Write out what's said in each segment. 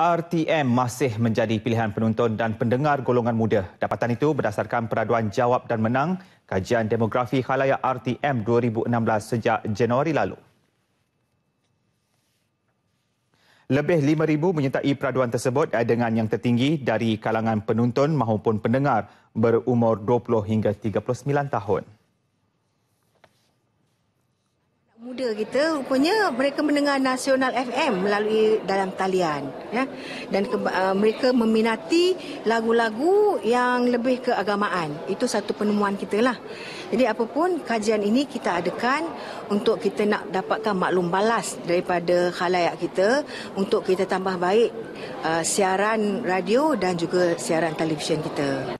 RTM masih menjadi pilihan penonton dan pendengar golongan muda. Dapatan itu berdasarkan peraduan jawab dan menang kajian demografi khalayak RTM 2016 sejak Januari lalu. Lebih 5,000 menyertai peraduan tersebut dengan yang tertinggi dari kalangan penonton maupun pendengar berumur 20 hingga 39 tahun muda kita rupanya mereka mendengar nasional FM melalui dalam talian ya dan ke, uh, eh, mereka meminati lagu-lagu yang lebih keagamaan itu satu penemuan kita lah jadi apapun kajian ini kita adakan untuk kita nak dapatkan maklum balas daripada khalayak kita untuk kita tambah baik uh, siaran radio dan juga siaran televisyen kita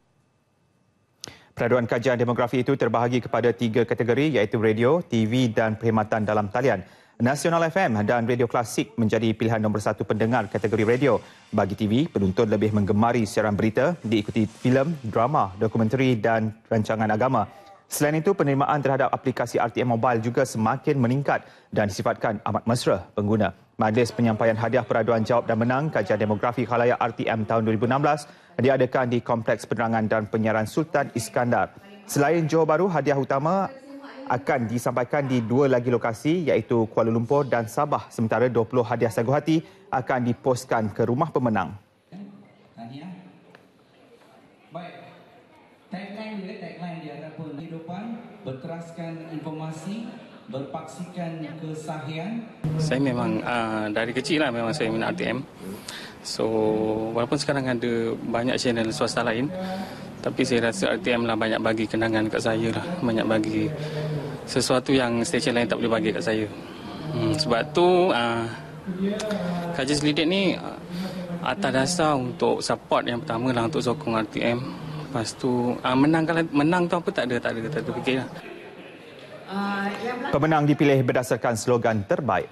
Peraduan kajian demografi itu terbahagi kepada tiga kategori iaitu radio, TV dan perkhidmatan dalam talian. Nasional FM dan Radio Klasik menjadi pilihan nombor satu pendengar kategori radio. Bagi TV, penonton lebih menggemari siaran berita diikuti filem, drama, dokumentari dan rancangan agama. Selain itu, penerimaan terhadap aplikasi RTM Mobile juga semakin meningkat dan disifatkan amat mesra pengguna. Majlis penyampaian hadiah peraduan jawab dan menang kajian demografi khalayak RTM tahun 2016 diadakan di Kompleks Penerangan dan Penyiaran Sultan Iskandar. Selain Johor Baru, hadiah utama akan disampaikan di dua lagi lokasi iaitu Kuala Lumpur dan Sabah sementara 20 hadiah sagu hati akan diposkan ke rumah pemenang. Baik. Tagline dia, tagline dia ataupun berteraskan informasi berpaksikan kesahian saya memang uh, dari kecil lah memang saya minat ATM. so walaupun sekarang ada banyak channel swasta lain tapi saya rasa ATM lah banyak bagi kenangan kat saya lah banyak bagi sesuatu yang stesen lain tak boleh bagi kat saya hmm, sebab tu uh, Kajis Lidik ni uh, atas dasar untuk support yang pertama lah untuk sokong RTM Lepas tu uh, menang kalau menang tu apa tak ada tak ada tak ada fikirlah. Ah, Pemenang dipilih berdasarkan slogan terbaik.